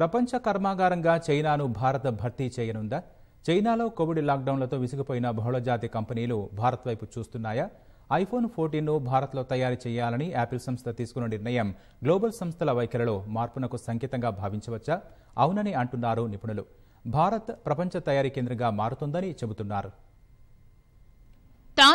ప్రపంచ కర్మాగారంగా చైనాను భారత భర్తీ చేయనుందా చైనాలో కోవిడ్ లాక్డౌన్లతో విసిగిపోయిన బహుళజాతి కంపెనీలు భారత్ వైపు చూస్తున్నాయా ఐఫోన్ ఫోర్టీన్ను భారత్లో తయారు చేయాలని యాపిల్ సంస్థ తీసుకున్న నిర్ణయం గ్లోబల్ సంస్థల వైఖరిలో మార్పునకు సంకేతంగా భావించవచ్చా అవునని అంటున్నారు నిపుణులు భారత్ ప్రపంచ తయారీ కేంద్రంగా మారుతుందని చెబుతున్నారు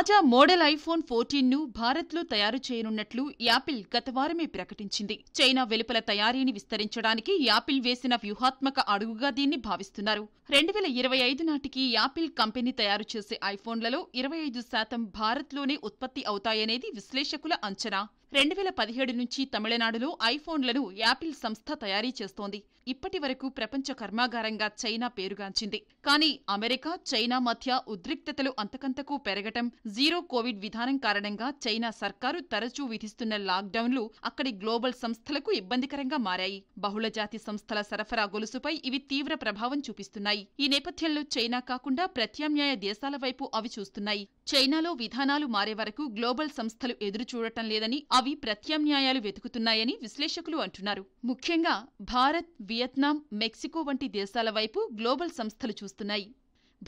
తాజా మోడల్ ఐఫోన్ ఫోర్టీన్ ను భారత్ లో తయారు చేయనున్నట్లు యాపిల్ గత వారమే ప్రకటించింది చైనా వెలుపల తయారీని విస్తరించడానికి యాపిల్ వేసిన వ్యూహాత్మక అడుగుగా దీన్ని భావిస్తున్నారు రెండు వేల ఇరవై ఐదు నాటికి యాపిల్ కంపెనీ తయారు చేసే ఐఫోన్లలో ఇరవై ఐదు శాతం భారత్లోనే ఉత్పత్తి అవుతాయనేది విశ్లేషకుల అంచనా రెండు వేల పదిహేడు నుంచి తమిళనాడులో ఐఫోన్లను యాపిల్ సంస్థ తయారీ చేస్తోంది ఇప్పటి వరకు ప్రపంచ కర్మాగారంగా చైనా పేరుగాంచింది కానీ అమెరికా చైనా మధ్య ఉద్రిక్తతలు అంతకంతకు పెరగటం జీరో కోవిడ్ విధానం కారణంగా చైనా సర్కారు తరచూ విధిస్తున్న లాక్డౌన్లు అక్కడి గ్లోబల్ సంస్థలకు ఇబ్బందికరంగా మారాయి బహుళజాతి సంస్థల సరఫరా గొలుసుపై ఇవి తీవ్ర ప్రభావం చూపిస్తున్నాయి ఈ నేపథ్యంలో చైనా కాకుండా ప్రత్యామ్నాయ దేశాల వైపు అవి చూస్తున్నాయి చైనాలో విధానాలు మారే వరకు గ్లోబల్ సంస్థలు ఎదురుచూడటం లేదని అవి ప్రత్యామ్నాయాలు వెతుకుతున్నాయని విశ్లేషకులు అంటున్నారు ముఖ్యంగా భారత్ వియత్నాం మెక్సికో వంటి దేశాల వైపు గ్లోబల్ సంస్థలు చూస్తున్నాయి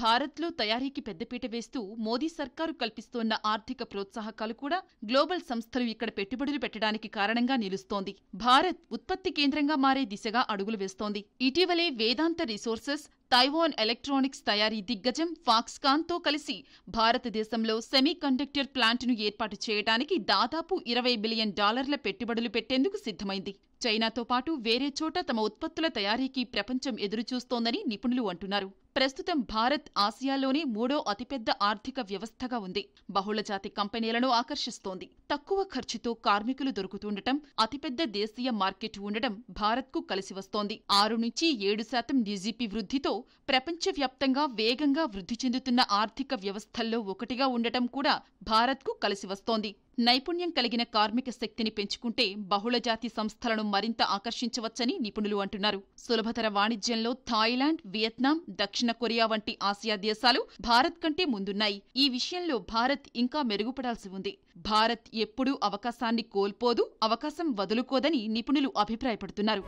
భారత్లో తయారీకి పెద్దపీట వేస్తూ మోదీ సర్కారు కల్పిస్తోన్న ఆర్థిక ప్రోత్సాహకాలు కూడా గ్లోబల్ సంస్థలు ఇక్కడ పెట్టుబడులు పెట్టడానికి కారణంగా నిలుస్తోంది భారత్ ఉత్పత్తి కేంద్రంగా మారే దిశగా అడుగులు వేస్తోంది ఇటీవలే వేదాంత రిసోర్సెస్ తైవాన్ ఎలక్ట్రానిక్స్ తయారీ దిగ్గజం ఫాక్స్కాన్తో కలిసి భారతదేశంలో సెమీకండక్టర్ ప్లాంట్ను ఏర్పాటు చేయడానికి దాదాపు ఇరవై బిలియన్ డాలర్ల పెట్టుబడులు పెట్టేందుకు సిద్ధమైంది చైనాతో పాటు వేరే చోట తమ ఉత్పత్తుల తయారీకి ప్రపంచం ఎదురుచూస్తోందని నిపుణులు అంటున్నారు ప్రస్తుతం భారత్ ఆసియాలోనే మూడో అతిపెద్ద ఆర్థిక వ్యవస్థగా ఉంది బహుళజాతి కంపెనీలను ఆకర్షిస్తోంది తక్కువ ఖర్చుతో కార్మికులు దొరుకుతుండటం అతిపెద్ద దేశీయ మార్కెట్ ఉండటం భారత్కు కలిసి వస్తోంది ఆరు నుంచి ఏడు శాతం డీజీపీ వృద్ధితో ప్రపంచవ్యాప్తంగా వేగంగా వృద్ధి చెందుతున్న ఆర్థిక వ్యవస్థల్లో ఒకటిగా ఉండటం కూడా భారత్కు కలిసి వస్తోంది నైపుణ్యం కలిగిన కార్మిక శక్తిని పెంచుకుంటే బహుళజాతి సంస్థలను మరింత ఆకర్షించవచ్చని నిపుణులు అంటున్నారు సులభతర వాణిజ్యంలో థాయిలాండ్ వియత్నాం దక్షిణ కొరియా వంటి ఆసియా దేశాలు భారత్ కంటే ముందున్నాయి ఈ విషయంలో భారత్ ఇంకా మెరుగుపడాల్సి ఉంది భారత్ ఎప్పుడూ అవకాశాన్ని కోల్పోదు అవకాశం వదులుకోదని నిపుణులు అభిప్రాయపడుతున్నారు